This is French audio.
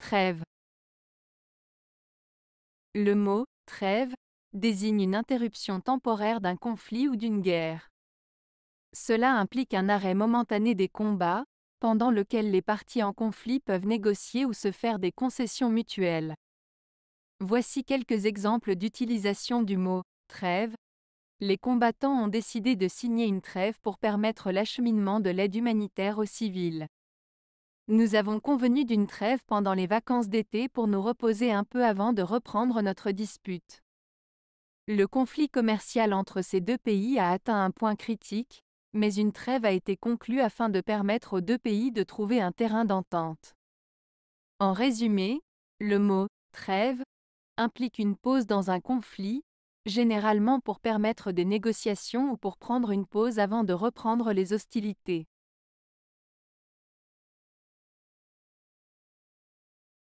Trêve. Le mot trêve désigne une interruption temporaire d'un conflit ou d'une guerre. Cela implique un arrêt momentané des combats, pendant lequel les parties en conflit peuvent négocier ou se faire des concessions mutuelles. Voici quelques exemples d'utilisation du mot trêve. Les combattants ont décidé de signer une trêve pour permettre l'acheminement de l'aide humanitaire aux civils. Nous avons convenu d'une trêve pendant les vacances d'été pour nous reposer un peu avant de reprendre notre dispute. Le conflit commercial entre ces deux pays a atteint un point critique, mais une trêve a été conclue afin de permettre aux deux pays de trouver un terrain d'entente. En résumé, le mot trêve implique une pause dans un conflit, généralement pour permettre des négociations ou pour prendre une pause avant de reprendre les hostilités.